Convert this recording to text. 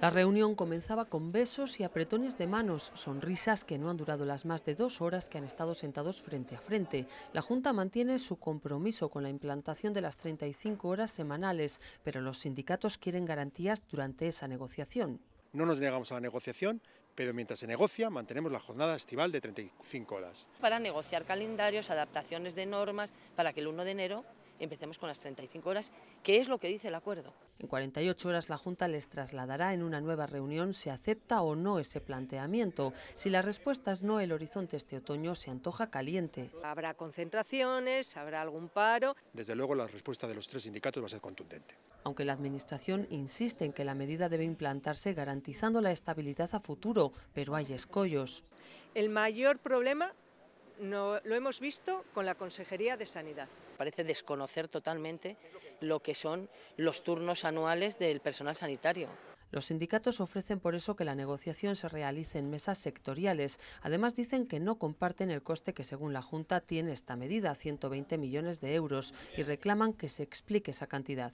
La reunión comenzaba con besos y apretones de manos, sonrisas que no han durado las más de dos horas que han estado sentados frente a frente. La Junta mantiene su compromiso con la implantación de las 35 horas semanales, pero los sindicatos quieren garantías durante esa negociación. No nos negamos a la negociación, pero mientras se negocia mantenemos la jornada estival de 35 horas. Para negociar calendarios, adaptaciones de normas, para que el 1 de enero empecemos con las 35 horas, que es lo que dice el acuerdo. En 48 horas la Junta les trasladará en una nueva reunión si acepta o no ese planteamiento. Si las respuestas no, el horizonte este otoño se antoja caliente. Habrá concentraciones, habrá algún paro. Desde luego la respuesta de los tres sindicatos va a ser contundente. Aunque la Administración insiste en que la medida debe implantarse garantizando la estabilidad a futuro, pero hay escollos. El mayor problema lo hemos visto con la Consejería de Sanidad. Parece desconocer totalmente lo que son los turnos anuales del personal sanitario. Los sindicatos ofrecen por eso que la negociación se realice en mesas sectoriales. Además dicen que no comparten el coste que según la Junta tiene esta medida, 120 millones de euros, y reclaman que se explique esa cantidad.